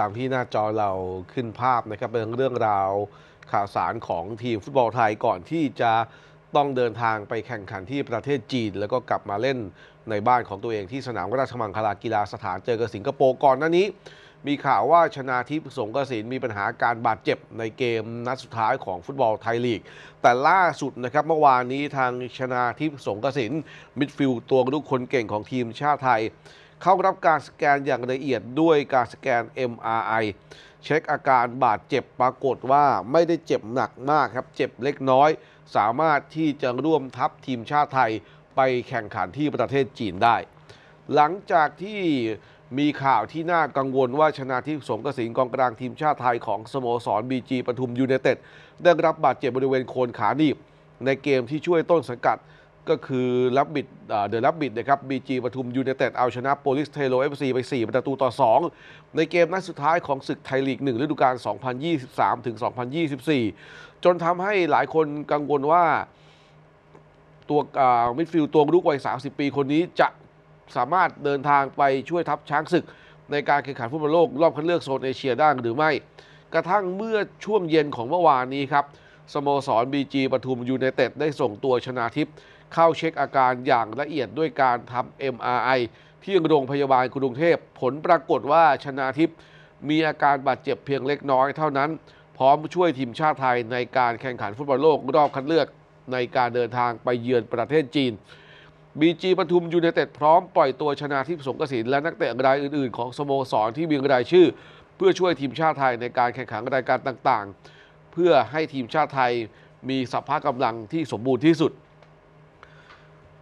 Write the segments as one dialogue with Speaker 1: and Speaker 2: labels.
Speaker 1: ตามที่หน้าจอเราขึ้นภาพนะครับเป็นเรื่องราวข่าวสารของทีมฟุตบอลไทยก่อนที่จะต้องเดินทางไปแข่งขันที่ประเทศจีนแล้วก็กลับมาเล่นในบ้านของตัวเองที่สนามราชมังคลากีฬาสถานเจอกับสิงคโปร์ก่อนหน้านี้ มีข่าวว่าชนาทิพย์สงกระสินมีปัญหาการบาดเจ็บในเกมนัดสุดท้ายของฟุตบอลไทยลีกแต่ล่าสุดนะครับเมื่อวานนี้ทางชนาทิพย์สงกระสินมิดฟิลด์ตัวรุกคนเก่งของทีมชาติไทยเข้ารับการสแกนอย่างละเอียดด้วยการสแกน MRI เช็คอาการบาดเจ็บปรากฏว่าไม่ได้เจ็บหนักมากครับเจ็บเล็กน้อย สามารถที่จะร่วมทัพทีมชาติไทยไปแข่งขันที่ประเทศจีนได้ หลังจากที่มีข่าวที่น่ากังวลว่าชนะทิพสมกสิงกองกลางทีมชาติไทย ของสโมสรบีจีปทุมยูเนเต็ดได้รับบาดเจ็บบริเวณโคนขาหนีบในเกมที่ช่วยต้นสังกัดก็คือรับบิดเดอะรับบิดนะครับบีจีปทุมยูเนเต็ด เอาชนะโปลิสเทโรเอฟซีไป 4ประตูต่อ 2 ในเกมนัดสุดท้ายของศึกไทยลีก 1ฤดูกาล 2023ถึง2024 จนทำให้หลายคนกังวลว่าตัวมิดฟิลด์ตัวรุกวัย 30 ปีคนนี้จะสามารถเดินทางไปช่วยทัพช้างศึกในการแข่งขันฟุตบอลโลกรอบคัดเลือกโซนเอเชียได้หรือไม่ กระทั่งเมื่อช่วงเย็นของเมื่อวานนี้ครับสโมสรบีจีปทุมยูเนเต็ดได้ส่งตัวชนาทิพย์เข้าเช็คอาการอย่างละเอียดด้วยการทำ MRI ที่โรงพยาบาลกรุงเทพผลปรากฏว่าชนาทิพย์มีอาการบาดเจ็บเพียงเล็กน้อยเท่านั้น พร้อมช่วยทีมชาติไทยในการแข่งขันฟุตบอลโลกรอบคัดเลือกในการเดินทางไปเยือนประเทศจีนบีจีปทุมยูเนเต็ดพร้อมปล่อยตัวชนาทิพย์สงกสินและนักเตะรายอื่น ๆของสโมสรที่มีรายชื่อ เพื่อช่วยทีมชาติไทยในการแข่งขันรายการต่าง ๆ เพื่อให้ทีมชาติไทยมีสภาพกำลังที่สมบูรณ์ที่สุด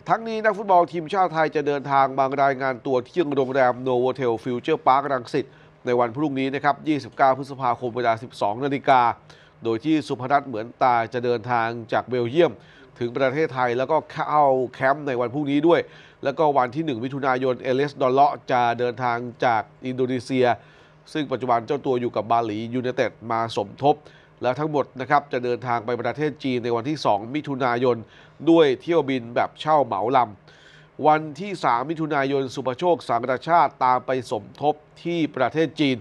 Speaker 1: ทั้งนี้นักฟุตบอลทีมชาติไทยจะเดินทางมารายงานตัวที่โรงแรมโนโวเทลฟิวเจอร์พาร์ครังสิตในวันพรุ่งนี้นะครับ 29 พฤษภาคมเวลา12นาฬิกาโดยที่สุพนัทเหมือนตาจะเดินทางจากเบลเยียม ถึงประเทศไทยแล้วก็เข้าแคมป์ในวันพรุ่งนี้ด้วย แล้วก็วันที่1มิถุนายนเอเลสดอลเลาะจะเดินทางจากอินโดนีเซีย ซึ่งปัจจุบันเจ้าตัวอยู่กับบาหลียูเนเต็ดมาสมทบแล้วทั้งหมดนะครับจะเดินทางไปประเทศจีนในวันที่ 2 มิถุนายน ด้วยเที่ยวบินแบบเช่าเหมาลำ วันที่ 3 มิถุนายน สุภโชคสามราชาติตามไปสมทบที่ประเทศจีน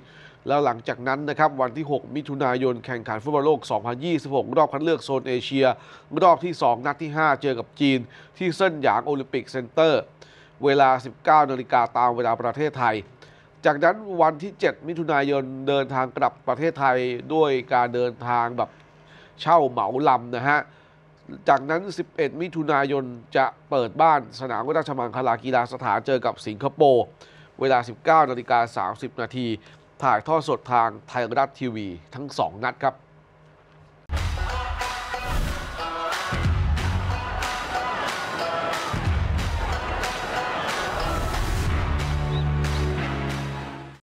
Speaker 1: แล้วหลังจากนั้นนะครับวันที่ 6 มิถุนายนแข่งขันฟุตบอลโลก 2026 รอบคัดเลือกโซนเอเชีย รอบที่ 2 นัดที่ 5 เจอกับจีน ที่เซินหยางโอลิมปิกเซ็นเตอร์เวลา 19 นาฬิกาตามเวลาประเทศไทยจากนั้นวันที่ 7 มิถุนายนเดินทางกลับประเทศไทยด้วยการเดินทางแบบเช่าเหมาลำนะฮะ จากนั้น 11 มิถุนายนจะเปิดบ้านสนามรัชมังคลากีฬาสถานเจอกับสิงคโปร์เวลา 19 นาฬิกา30 นาที ถ่ายทอดสดทางไทยรัฐทีวีทั้ง 2 นัดครับ